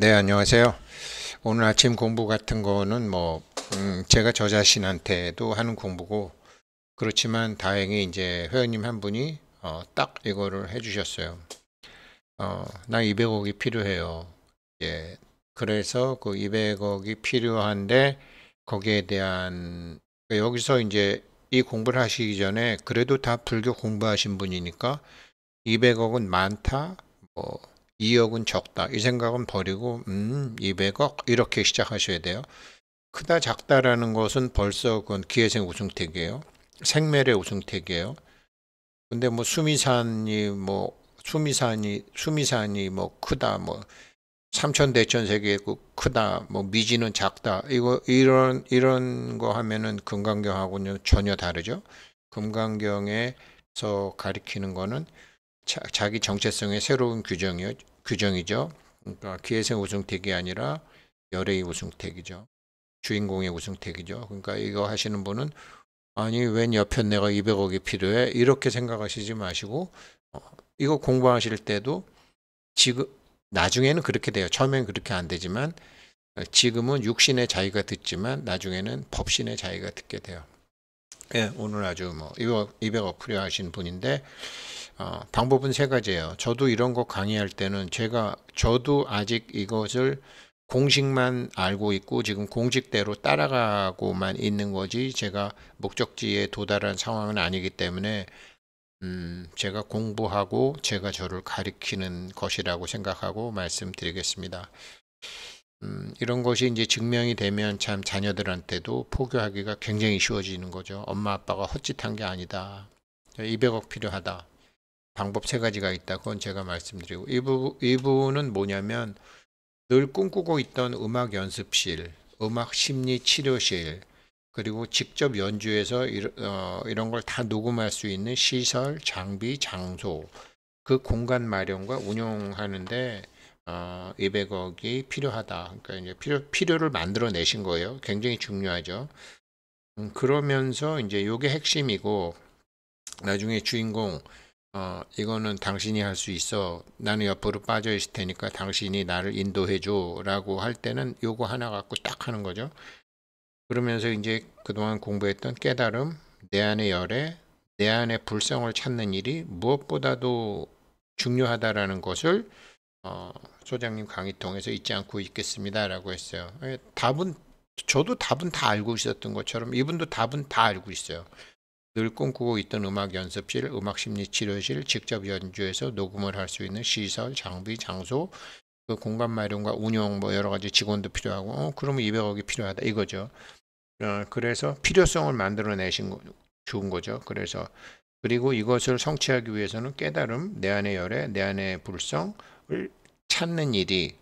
네, 안녕하세요. 오늘 아침 공부 같은 거는 뭐 음, 제가 저 자신한테도 하는 공부고 그렇지만 다행히 이제 회원님 한 분이 어, 딱 이거를 해주셨어요. 어, 나 200억이 필요해요. 예, 그래서 그 200억이 필요한데 거기에 대한 여기서 이제 이 공부를 하시기 전에 그래도 다 불교 공부하신 분이니까 200억은 많다. 뭐 2억은 적다. 이 생각은 버리고 음 200억 이렇게 시작하셔야 돼요. 크다 작다라는 것은 벌써 그건 기회생 우승택이에요. 생멸의 우승택이에요. 근데 뭐 수미산이 뭐 수미산이 수미산이 뭐 크다 뭐 삼천 대천 세계 그 크다 뭐 미지는 작다 이거 이런 이런 거 하면은 금강경하고는 전혀 다르죠. 금강경에서 가리키는 거는 자, 기 정체성의 새로운 규정이, 규정이죠. 그러니까 기회생 우승택이 아니라 열의 우승택이죠. 주인공의 우승택이죠. 그러니까 이거 하시는 분은 아니 웬 옆에 내가 200억이 필요해 이렇게 생각하시지 마시고 어, 이거 공부하실 때도 지금 나중에는 그렇게 돼요. 처음엔 그렇게 안 되지만 지금은 육신의 자유가 듣지만 나중에는 법신의 자유가 듣게 돼요. 예, 오늘 아주 뭐 200억 필요하신 분인데 어, 방법은 세 가지예요. 저도 이런 거 강의할 때는 제가 저도 아직 이것을 공식만 알고 있고 지금 공식대로 따라가고만 있는 거지 제가 목적지에 도달한 상황은 아니기 때문에 음, 제가 공부하고 제가 저를 가리키는 것이라고 생각하고 말씀드리겠습니다. 음, 이런 것이 이제 증명이 되면 참 자녀들한테도 포교하기가 굉장히 쉬워지는 거죠. 엄마 아빠가 헛짓한 게 아니다. 200억 필요하다. 방법 세 가지가 있다. 그건 제가 말씀드리고 이, 부, 분은 뭐냐면 늘 꿈꾸고 있던 음악 연습실, 음악 심리 치료실, 그리고 직접 연주해서 이런, 어, 이런 걸다 녹음할 수 있는 시설, 장비, 장소, 그 공간 마련과 운영하는데 어, 200억이 필요하다. 그러니까 이제 필요, 필요를 만들어내신 거예요. 굉장히 중요하죠. 음, 그러면서 이제 요게 핵심이고 나중에 주인공 어, 이거는 당신이 할 수 있어. 나는 옆으로 빠져 있을 테니까 당신이 나를 인도해 줘라고 할 때는 요거 하나 갖고 딱 하는 거죠. 그러면서 이제 그동안 공부했던 깨달음, 내 안의 열애, 내 안의 불성을 찾는 일이 무엇보다도 중요하다라는 것을 어, 소장님 강의 통해서 잊지 않고 있겠습니다라고 했어요. 예, 답은 저도 답은 다 알고 있었던 것처럼 이분도 답은 다 알고 있어요. 늘 꿈꾸고 있던 음악 연습실, 음악 심리 치료실, 직접 연주해서 녹음을 할 수 있는 시설, 장비, 장소, 그 공간 마련과 운영 뭐 여러 가지 직원도 필요하고 어, 그러면 200억이 필요하다 이거죠. 어, 그래서 필요성을 만들어내신 거, 좋은 거죠. 그래서 그리고 이것을 성취하기 위해서는 깨달음, 내 안의 열애, 내 안의 불성을 찾는 일이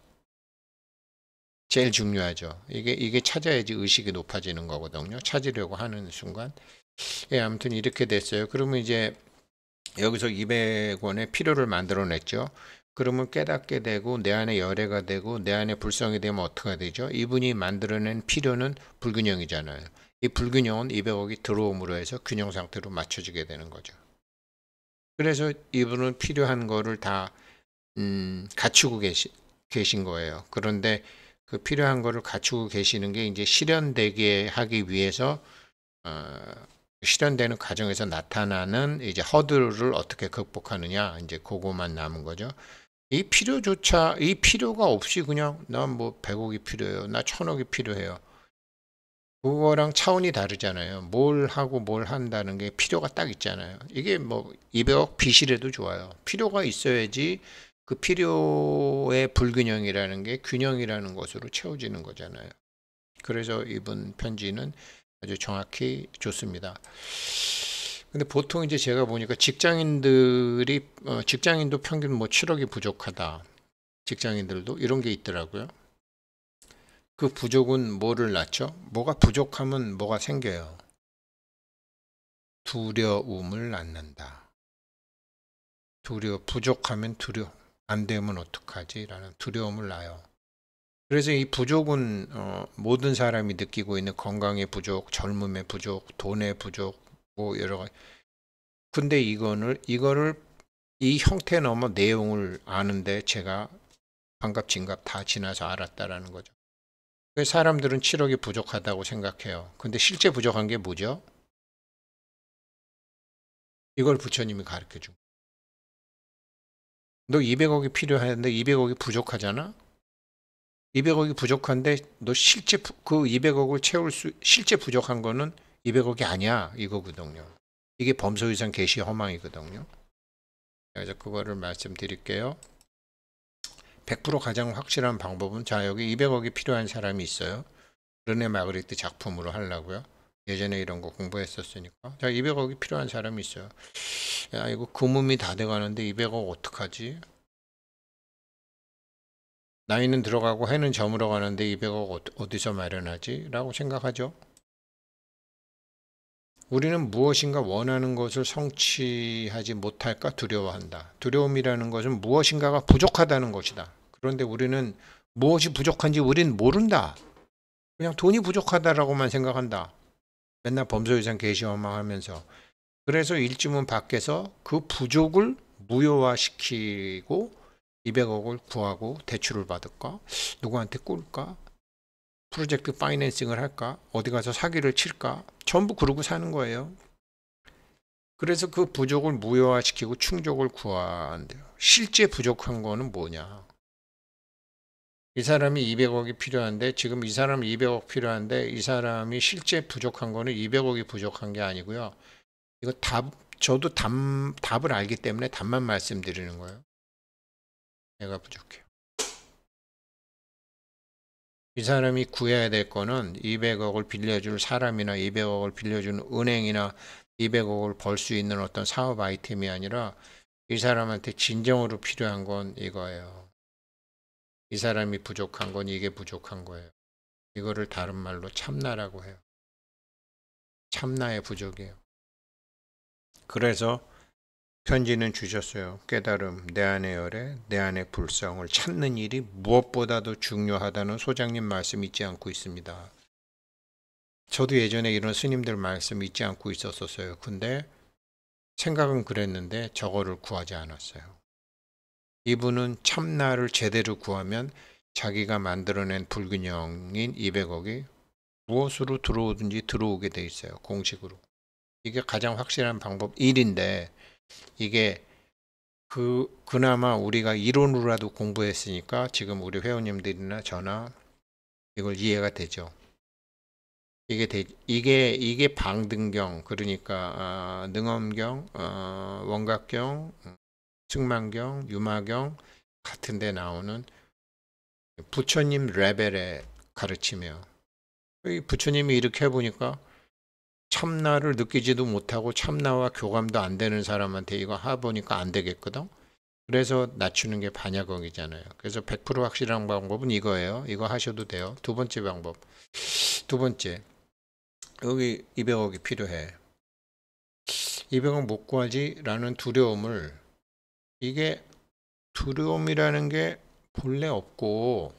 제일 중요하죠. 이게 이게 찾아야지 의식이 높아지는 거거든요. 찾으려고 하는 순간 예, 아무튼 이렇게 됐어요. 그러면 이제 여기서 200원의 필요를 만들어냈죠. 그러면 깨닫게 되고 내 안에 열애가 되고 내 안에 불성이 되면 어떻게 되죠? 이분이 만들어낸 필요는 불균형이잖아요. 이 불균형은 200억이 들어옴으로 해서 균형 상태로 맞춰지게 되는 거죠. 그래서 이분은 필요한 거를 다 음, 갖추고 계시, 계신 거예요. 그런데 그 필요한 거를 갖추고 계시는 게 이제 실현되게 하기 위해서 어, 실현되는 과정에서 나타나는 이제 허들을 어떻게 극복하느냐 이제 그거만 남은 거죠. 이 필요조차 이 필요가 없이 그냥 난뭐 100억이 필요해요. 나 1000억이 필요해요. 그거랑 차원이 다르잖아요. 뭘 하고 뭘 한다는 게 필요가 딱 있잖아요. 이게 뭐 200억 빚이라도 좋아요. 필요가 있어야지 그 필요의 불균형이라는 게 균형이라는 것으로 채워지는 거잖아요. 그래서 이분 편지는 아주 정확히 좋습니다. 근데 보통 이제 제가 보니까 직장인들이 어, 직장인도 평균 뭐 7억이 부족하다. 직장인들도 이런 게 있더라고요. 그 부족은 뭐를 낳죠? 뭐가 부족하면 뭐가 생겨요? 두려움을 낳는다. 두려 부족하면 두려 안 되면 어떡하지? 라는 두려움을 낳아요. 그래서 이 부족은 어, 모든 사람이 느끼고 있는 건강의 부족, 젊음의 부족, 돈의 부족, 뭐 여러 가지. 근데 이거를 이거를 이 형태 넘어 내용을 아는데 제가 반갑 진갑 다 지나서 알았다라는 거죠. 그 사람들은 치력이 부족하다고 생각해요. 근데 실제 부족한 게 뭐죠? 이걸 부처님이 가르쳐 준. 너 200억이 필요한데 200억이 부족하잖아. 200억이 부족한데 너 실제 그 200억을 채울 수 실제 부족한 거는 200억이 아니야 이거거든요. 이게 범소유상 개시 허망이거든요. 그래서 그거를 말씀드릴게요. 100% 가장 확실한 방법은 자 여기 200억이 필요한 사람이 있어요. 르네 마그리트 작품으로 하려고요. 예전에 이런 거 공부했었으니까 자 200억이 필요한 사람이 있어요. 야 이거 금음이 다 돼가는데 200억 어떡하지? 나이는 들어가고 해는 저물어 가는데 200억 어, 어디서 마련하지? 라고 생각하죠. 우리는 무엇인가 원하는 것을 성취하지 못할까 두려워한다. 두려움이라는 것은 무엇인가가 부족하다는 것이다. 그런데 우리는 무엇이 부족한지 우린 모른다. 그냥 돈이 부족하다라고만 생각한다. 맨날 범소유상 개시험망 하면서. 그래서 일주문 밖에서 그 부족을 무효화시키고 200억을 구하고 대출을 받을까? 누구한테 꿀까? 프로젝트 파이낸싱을 할까? 어디 가서 사기를 칠까? 전부 그러고 사는 거예요. 그래서 그 부족을 무효화시키고 충족을 구한대요. 실제 부족한 거는 뭐냐? 이 사람이 200억이 필요한데 지금 이 사람 200억 필요한데 이 사람이 실제 부족한 거는 200억이 부족한 게 아니고요. 이거 답 저도 답, 답을 알기 때문에 답만 말씀드리는 거예요. 내가 부족해요. 이 사람이 구해야 될 거는 200억을 빌려줄 사람이나 200억을 빌려준 은행이나 200억을 벌 수 있는 어떤 사업 아이템이 아니라 이 사람한테 진정으로 필요한 건 이거예요. 이 사람이 부족한 건 이게 부족한 거예요. 이거를 다른 말로 참나라고 해요. 참나의 부족이에요. 그래서 편지는 주셨어요. 깨달음, 내 안의 열에내 안의 불성을 찾는 일이 무엇보다도 중요하다는 소장님 말씀 잊지 않고 있습니다. 저도 예전에 이런 스님들 말씀 잊지 않고 있었었어요. 근데 생각은 그랬는데 저거를 구하지 않았어요. 이분은 참나를 제대로 구하면 자기가 만들어낸 불균형인 200억이 무엇으로 들어오든지 들어오게 돼 있어요. 공식으로. 이게 가장 확실한 방법 1인데 이게 그 그나마 우리가 이론으로라도 공부했으니까 지금 우리 회원님들이나 저나 이걸 이해가 되죠. 이게 되, 이게 이게 방등경 그러니까 아, 능엄경, 어, 원각경, 측만경, 유마경 같은데 나오는 부처님 레벨의 가르침이에요. 부처님이 이렇게 해보니까 참나를 느끼지도 못하고 참나와 교감도 안 되는 사람한테 이거 하보니까 안 되겠거든. 그래서 낮추는 게 반야광이잖아요. 그래서 100% 확실한 방법은 이거예요. 이거 하셔도 돼요. 두 번째 방법. 두 번째. 여기 200억이 필요해. 200억 못 구하지라는 두려움을 이게 두려움이라는 게 본래 없고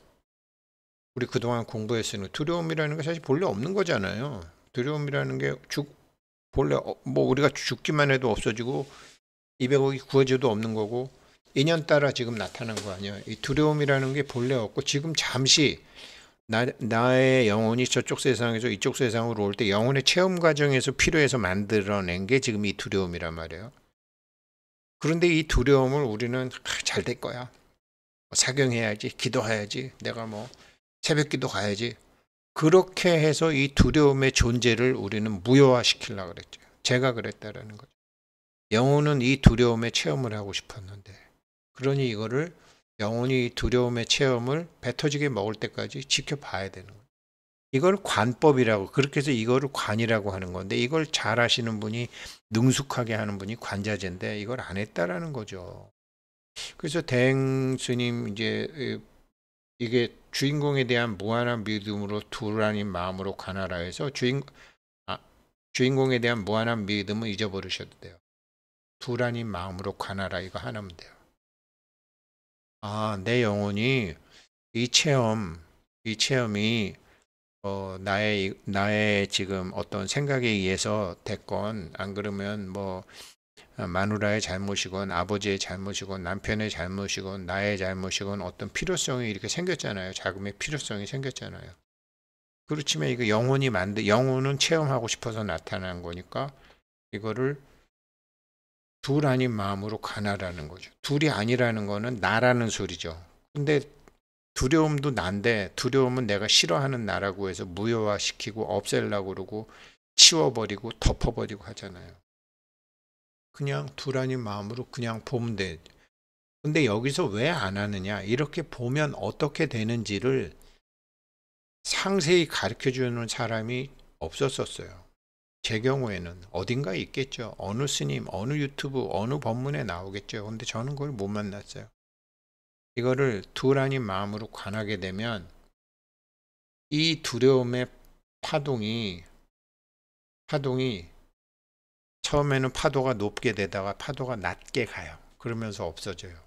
우리 그동안 공부했으니 두려움이라는 게 사실 본래 없는 거잖아요. 두려움이라는 게 죽, 본래 어, 뭐 우리가 죽기만 해도 없어지고 200억이 구해져도 없는 거고 인연 따라 지금 나타난 거 아니야. 이 두려움이라는 게 본래 없고 지금 잠시 나, 나의 영혼이 저쪽 세상에서 이쪽 세상으로 올 때 영혼의 체험 과정에서 필요해서 만들어낸 게 지금 이 두려움이란 말이에요. 그런데 이 두려움을 우리는 잘 될 거야. 뭐 사경해야지, 기도해야지, 내가 뭐 새벽 기도 가야지, 그렇게 해서 이 두려움의 존재를 우리는 무효화시키려고 그랬죠. 제가 그랬다라는 거죠. 영혼은 이 두려움의 체험을 하고 싶었는데 그러니 이거를 영혼이 이 두려움의 체험을 뱉어지게 먹을 때까지 지켜봐야 되는 거예요. 이걸 관법이라고 그렇게 해서 이거를 관이라고 하는 건데 이걸 잘 하시는 분이 능숙하게 하는 분이 관자재인데 이걸 안 했다라는 거죠. 그래서 대행 스님 이제 이게 주인공에 대한 무한한 믿음으로 두라는 마음으로 가나라 해서 주인 아, 주인공에 대한 무한한 믿음을 잊어버리셔도 돼요. 두라는 마음으로 가나라 이거 하나면 돼요. 아, 내 영혼이 이 체험, 이 체험이 어, 나의 나의 지금 어떤 생각에 의해서 됐건 안 그러면 뭐 마누라의 잘못이건 아버지의 잘못이건 남편의 잘못이건 나의 잘못이건 어떤 필요성이 이렇게 생겼잖아요. 자금의 필요성이 생겼잖아요. 그렇지만 이거 영혼이 만든 영혼은 체험하고 싶어서 나타난 거니까 이거를 둘 아닌 마음으로 가나라는 거죠. 둘이 아니라는 거는 나라는 소리죠. 근데 두려움도 난데 두려움은 내가 싫어하는 나라고 해서 무효화시키고 없앨라고 그러고 치워버리고 덮어버리고 하잖아요. 그냥 두란히 마음으로 그냥 보면 돼. 근데 여기서 왜 안 하느냐? 이렇게 보면 어떻게 되는지를 상세히 가르쳐 주는 사람이 없었었어요. 제 경우에는 어딘가 있겠죠. 어느 스님, 어느 유튜브, 어느 법문에 나오겠죠. 근데 저는 그걸 못 만났어요. 이거를 두란히 마음으로 관하게 되면 이 두려움의 파동이 파동이 처음에는 파도가 높게 되다가 파도가 낮게 가요. 그러면서 없어져요.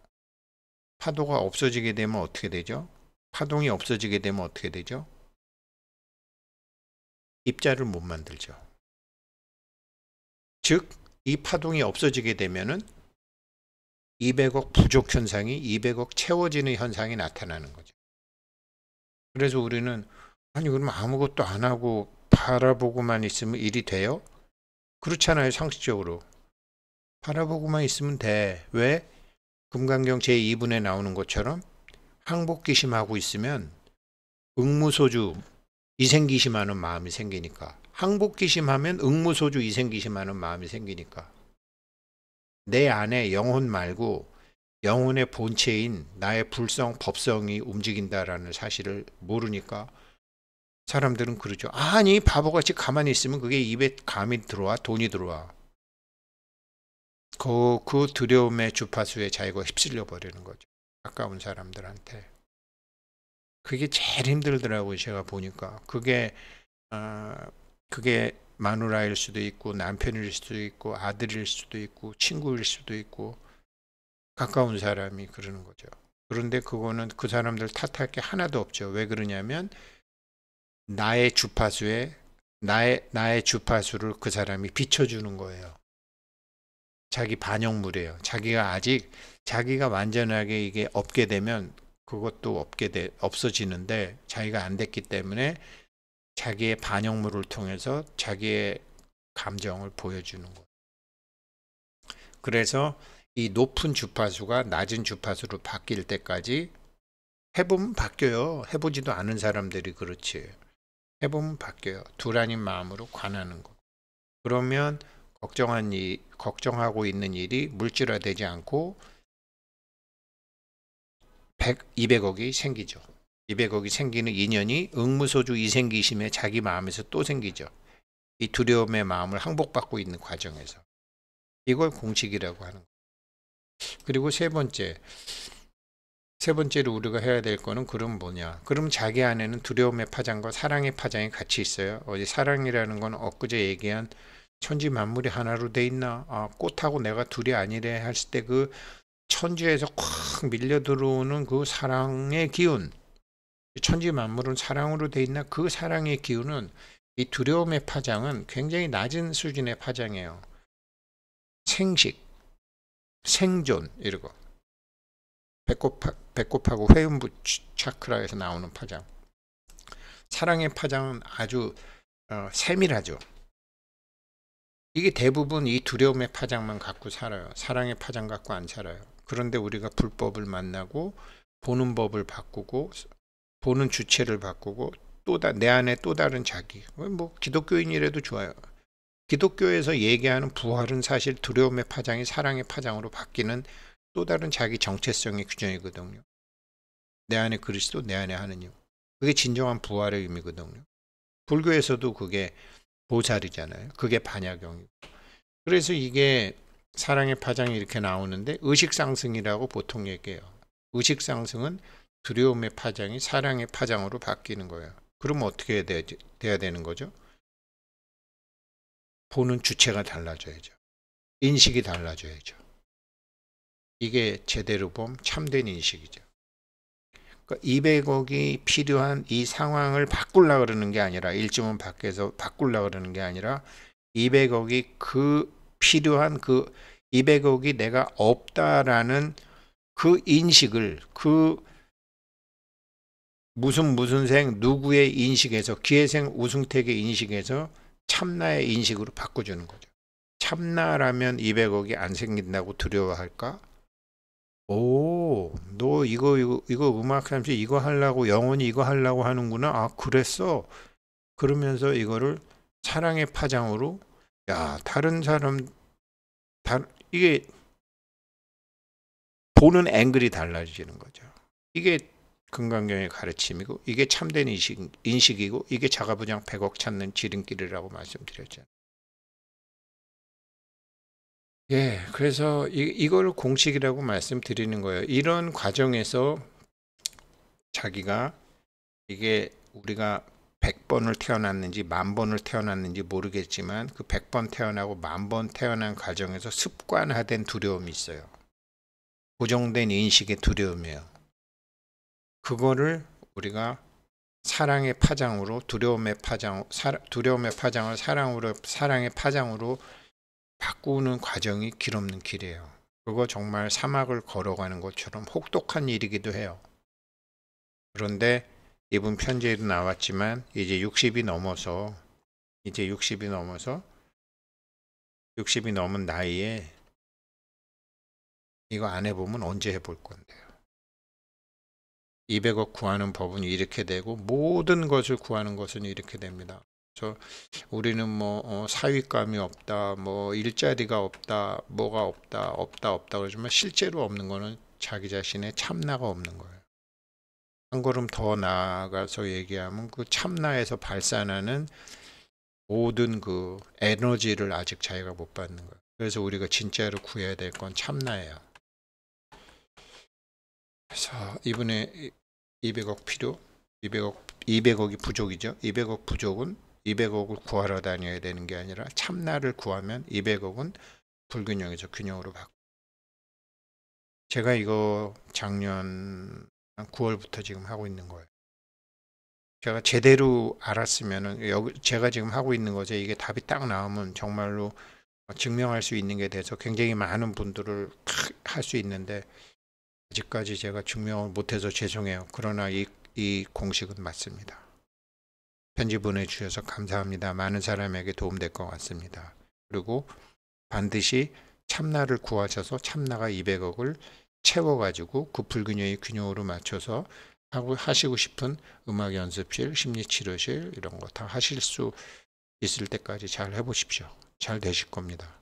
파도가 없어지게 되면 어떻게 되죠? 파동이 없어지게 되면 어떻게 되죠? 입자를 못 만들죠. 즉, 이 파동이 없어지게 되면은 200억 부족 현상이 200억 채워지는 현상이 나타나는 거죠. 그래서 우리는 아니 그럼 아무것도 안 하고 바라보고만 있으면 일이 돼요? 그렇잖아요. 상식적으로. 바라보고만 있으면 돼. 왜? 금강경 제2분에 나오는 것처럼 항복기심하고 있으면 응무소주 이생기심하는 마음이 생기니까 항복기심하면 응무소주 이생기심하는 마음이 생기니까 내 안에 영혼 말고 영혼의 본체인 나의 불성, 법성이 움직인다라는 사실을 모르니까 사람들은 그러죠. 아니 바보같이 가만히 있으면 그게 입에 감이 들어와 돈이 들어와. 그, 그 두려움의 주파수에 자기가 휩쓸려 버리는 거죠. 가까운 사람들한테. 그게 제일 힘들더라고요. 제가 보니까. 그게 어, 그게 마누라일 수도 있고 남편일 수도 있고 아들일 수도 있고 친구일 수도 있고 가까운 사람이 그러는 거죠. 그런데 그거는 그 사람들 탓할 게 하나도 없죠. 왜 그러냐면 나의 주파수에 나의 나의 주파수를 그 사람이 비춰주는 거예요. 자기 반영물이에요. 자기가 아직 자기가 완전하게 이게 없게 되면 그것도 없게 돼, 없어지는데 자기가 안 됐기 때문에 자기의 반영물을 통해서 자기의 감정을 보여주는 거예요. 그래서 이 높은 주파수가 낮은 주파수로 바뀔 때까지 해보면 바뀌어요. 해보지도 않은 사람들이 그렇지. 해보면 바뀌어요. 두라는 마음으로 관하는 것. 그러면 걱정한 일, 걱정하고 있는 일이 물질화되지 않고 100, 200억이 생기죠. 200억이 생기는 인연이 응무소주 이생기심에 자기 마음에서 또 생기죠. 이 두려움의 마음을 항복받고 있는 과정에서. 이걸 공식이라고 하는 거예요. 그리고 세 번째, 세 번째로 우리가 해야 될 거는 그럼 뭐냐 그럼 자기 안에는 두려움의 파장과 사랑의 파장이 같이 있어요 어제 사랑이라는 건 엊그제 얘기한 천지 만물이 하나로 돼 있나 아, 꽃하고 내가 둘이 아니래 했을 때그 천지에서 콱 밀려 들어오는 그 사랑의 기운 천지 만물은 사랑으로 돼 있나 그 사랑의 기운은 이 두려움의 파장은 굉장히 낮은 수준의 파장이에요. 생식, 생존 이러고 배꼽하, 배꼽하고 회음부 차크라에서 나오는 파장. 사랑의 파장은 아주 어, 세밀하죠. 이게 대부분 이 두려움의 파장만 갖고 살아요. 사랑의 파장 갖고 안 살아요. 그런데 우리가 불법을 만나고 보는 법을 바꾸고 보는 주체를 바꾸고 또내 안에 또 다른 자기. 뭐 기독교인이라도 좋아요. 기독교에서 얘기하는 부활은 사실 두려움의 파장이 사랑의 파장으로 바뀌는 또 다른 자기 정체성의 규정이거든요. 내 안에 그리스도, 내 안에 하느님. 그게 진정한 부활의 의미거든요. 불교에서도 그게 보살이잖아요. 그게 반야경이고. 그래서 이게 사랑의 파장이 이렇게 나오는데 의식상승이라고 보통 얘기해요. 의식상승은 두려움의 파장이 사랑의 파장으로 바뀌는 거예요. 그럼 어떻게 돼, 돼야 되는 거죠? 보는 주체가 달라져야죠. 인식이 달라져야죠. 이게 제대로 봄 참된 인식이죠. 200억이 그러니까 필요한 이 상황을 바꾸려 그러는 게 아니라 일주문 밖에서 바꾸려 그러는 게 아니라 200억이 그 필요한 그 200억이 내가 없다라는 그 인식을 그 무슨 무슨생 누구의 인식에서 기회생 우승택의 인식에서 참나의 인식으로 바꿔주는 거죠. 참나라면 200억이 안 생긴다고 두려워할까? 오, 너 이거 이거 이거 음악 잠시 이거 하려고 영원히 이거 하려고 하는구나. 아, 그랬어. 그러면서 이거를 사랑의 파장으로 야, 다른 사람 다 이게 보는 앵글이 달라지는 거죠. 이게 금강경의 가르침이고 이게 참된 인식, 인식이고 이게 자가부장 100억 찾는 지름길이라고 말씀드렸잖아요. 예, 그래서 이, 이걸 공식이라고 말씀드리는 거예요. 이런 과정에서 자기가 이게 우리가 100번을 태어났는지 만 번을 태어났는지 모르겠지만 그 100번 태어나고 만 번 태어난 과정에서 습관화된 두려움이 있어요. 고정된 인식의 두려움이에요. 그거를 우리가 사랑의 파장으로 두려움의 파장, 사, 두려움의 파장을 사랑으로 사랑의 파장으로 바꾸는 과정이 길없는 길이에요. 그거 정말 사막을 걸어가는 것처럼 혹독한 일이기도 해요. 그런데 이분 편지에도 나왔지만 이제 60이 넘어서 이제 60이 넘어서 60이 넘은 나이에 이거 안 해보면 언제 해볼 건데요. 200억 구하는 법은 이렇게 되고 모든 것을 구하는 것은 이렇게 됩니다. 저 우리는 뭐 어, 사윗감이 없다, 뭐 일자리가 없다, 뭐가 없다, 없다, 없다 그러지만 실제로 없는 거는 자기 자신의 참나가 없는 거예요. 한 걸음 더 나아가서 얘기하면 그 참나에서 발산하는 모든 그 에너지를 아직 자기가 못 받는 거예요. 그래서 우리가 진짜로 구해야 될 건 참나예요. 그래서 이번에 200억 필요, 200억 200억이 부족이죠. 200억 부족은 200억을 구하러 다녀야 되는 게 아니라 참나를 구하면 200억은 불균형에서 균형으로 바꿔. 제가 이거 작년 9월부터 지금 하고 있는 거예요. 제가 제대로 알았으면은 여기 제가 지금 하고 있는 거죠. 이게 답이 딱 나오면 정말로 증명할 수 있는 게 돼서 굉장히 많은 분들을 할 수 있는데 아직까지 제가 증명을 못해서 죄송해요. 그러나 이, 이 공식은 맞습니다. 편지 보내주셔서 감사합니다. 많은 사람에게 도움될 것 같습니다. 그리고 반드시 참나를 구하셔서 참나가 200억을 채워가지고 그 불균형의 균형으로 맞춰서 하고 하시고 싶은 음악 연습실, 심리 치료실 이런 거 다 하실 수 있을 때까지 잘 해보십시오. 잘 되실 겁니다.